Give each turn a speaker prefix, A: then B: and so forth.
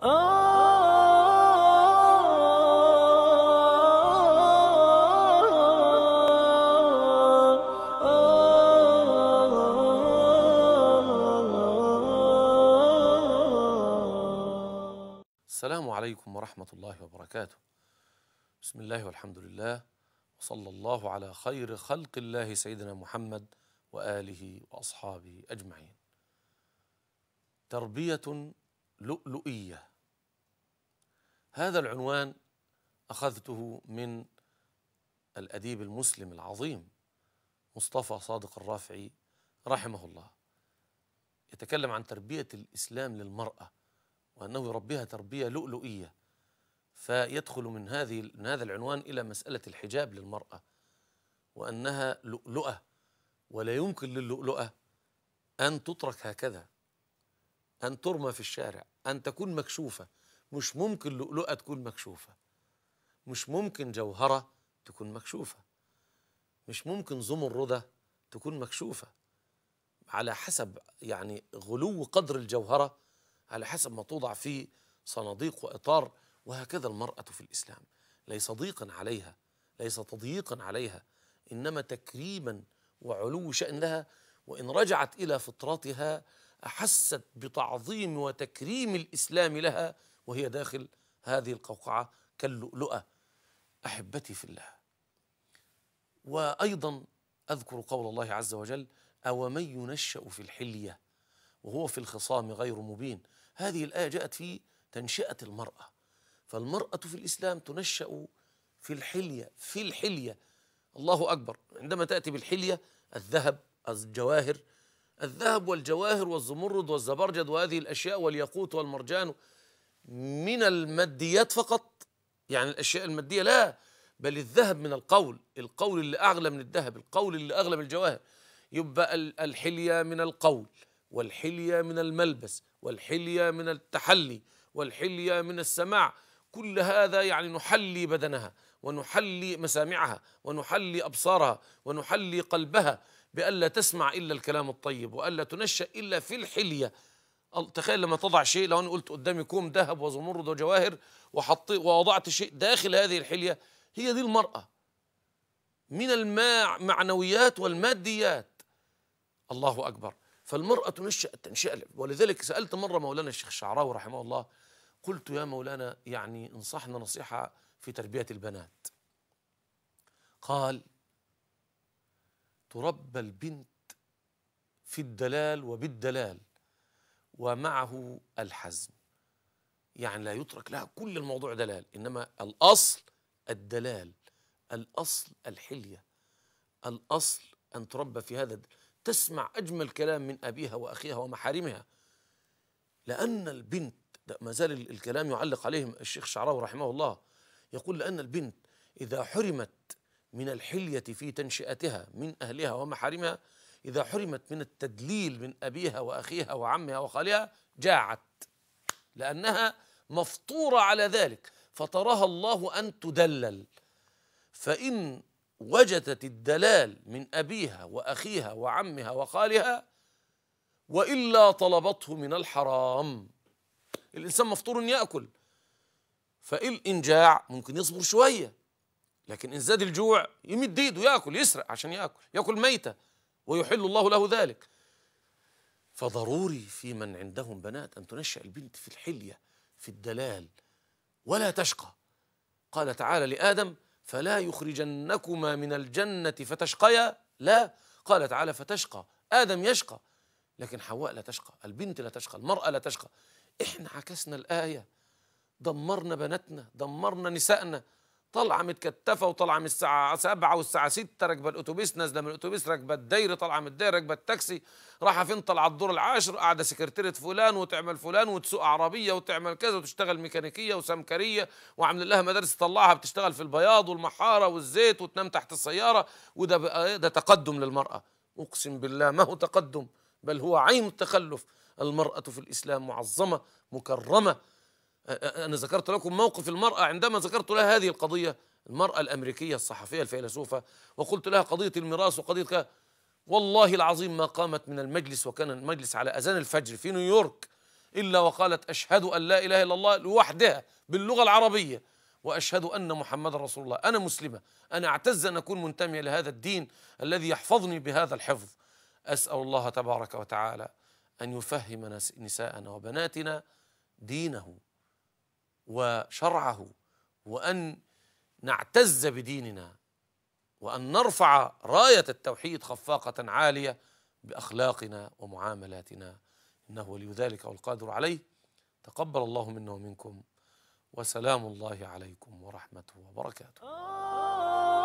A: السلام عليكم ورحمة الله وبركاته. بسم الله والحمد لله وصلى الله على خير خلق الله سيدنا محمد وآله وأصحابه أجمعين. تربية لؤلؤية هذا العنوان اخذته من الاديب المسلم العظيم مصطفى صادق الرافعي رحمه الله يتكلم عن تربيه الاسلام للمراه وانه يربيها تربيه لؤلؤيه فيدخل من هذه من هذا العنوان الى مساله الحجاب للمراه وانها لؤلؤه ولا يمكن للؤلؤه ان تترك هكذا ان ترمى في الشارع ان تكون مكشوفه مش ممكن لؤلؤة تكون مكشوفة مش ممكن جوهرة تكون مكشوفة مش ممكن زمردة تكون مكشوفة على حسب يعني غلو قدر الجوهرة على حسب ما توضع في صناديق وإطار وهكذا المرأة في الإسلام ليس ضيقا عليها ليس تضييقا عليها إنما تكريما وعلو شان لها وإن رجعت إلى فطرتها أحست بتعظيم وتكريم الإسلام لها وهي داخل هذه القوقعة كاللؤلؤة أحبتي في الله وأيضا أذكر قول الله عز وجل أومن ينشأ في الحلية وهو في الخصام غير مبين هذه الآية جاءت في تنشئة المرأة فالمرأة في الإسلام تنشأ في الحلية في الحلية الله أكبر عندما تأتي بالحلية الذهب الجواهر الذهب والجواهر والزمرد والزبرجد وهذه الأشياء والياقوت والمرجان من الماديات فقط يعني الأشياء المادية لا بل الذهب من القول القول اللي أغلى من الذهب القول اللي أغلى من الجواهر يبقى الحلية من القول والحلية من الملبس والحلية من التحلي والحلية من السماع كل هذا يعني نحلي بدنها ونحلي مسامعها ونحلي أبصارها ونحلي قلبها بألا تسمع إلا الكلام الطيب وألا تنشأ إلا في الحلية تخيل لما تضع شيء لو انا قلت قدامي كوم ذهب وزمرد وجواهر وحطيت ووضعت شيء داخل هذه الحليه هي دي المراه من المعنويات والماديات الله اكبر فالمراه تنشا التنشئه ولذلك سالت مره مولانا الشيخ الشعراوي رحمه الله قلت يا مولانا يعني انصحنا نصيحه في تربيه البنات قال تربى البنت في الدلال وبالدلال ومعه الحزم يعني لا يترك لها كل الموضوع دلال إنما الأصل الدلال الأصل الحلية الأصل أن تربى في هذا تسمع أجمل كلام من أبيها وأخيها ومحارمها لأن البنت ما زال الكلام يعلق عليهم الشيخ شعراوي رحمه الله يقول لأن البنت إذا حرمت من الحلية في تنشئتها من أهلها ومحارمها إذا حرمت من التدليل من أبيها وأخيها وعمها وخالها جاعت لأنها مفطورة على ذلك فطرها الله أن تدلل فإن وجدت الدلال من أبيها وأخيها وعمها وخالها وإلا طلبته من الحرام الإنسان مفطور يأكل فإن إن جاع ممكن يصبر شوية لكن إن زاد الجوع يمد إيده يأكل يسرق عشان يأكل يأكل ميتة ويحل الله له ذلك فضروري في من عندهم بنات أن تنشأ البنت في الحلية في الدلال ولا تشقى قال تعالى لآدم فلا يخرجنكما من الجنة فتشقيا لا قال تعالى فتشقى آدم يشقى لكن حواء لا تشقى البنت لا تشقى المرأة لا تشقى إحنا عكسنا الآية دمرنا بناتنا دمرنا نسائنا طلعه متكتفه وطالعه من الساعه 7 والساعه 6 راكبه الاتوبيس نازله من الاتوبيس راكبه الدايره طالعه من الدايره راكبه التاكسي رايحه فين طالعه الدور العاشر قاعده سكرتيره فلان وتعمل فلان وتسوق عربيه وتعمل كذا وتشتغل ميكانيكيه وسمكريه وعامل لها مدارس تطلعها بتشتغل في البياض والمحاره والزيت وتنام تحت السياره وده إيه؟ ده تقدم للمراه اقسم بالله ما هو تقدم بل هو عين التخلف المراه في الاسلام معظمه مكرمه أنا ذكرت لكم موقف المرأة عندما ذكرت لها هذه القضية المرأة الأمريكية الصحفية الفيلسوفة وقلت لها قضية الميراث وقضية كذا والله العظيم ما قامت من المجلس وكان المجلس على أذان الفجر في نيويورك إلا وقالت أشهد أن لا إله إلا الله لوحدها باللغة العربية وأشهد أن محمد رسول الله أنا مسلمة أنا أعتز أن أكون منتمية لهذا الدين الذي يحفظني بهذا الحفظ أسأل الله تبارك وتعالى أن يفهم نساءنا وبناتنا دينه وشرعه وأن نعتز بديننا وأن نرفع راية التوحيد خفاقة عالية بأخلاقنا ومعاملاتنا إنه ولي ذلك والقادر عليه تقبل الله منا ومنكم وسلام الله عليكم ورحمته وبركاته آه.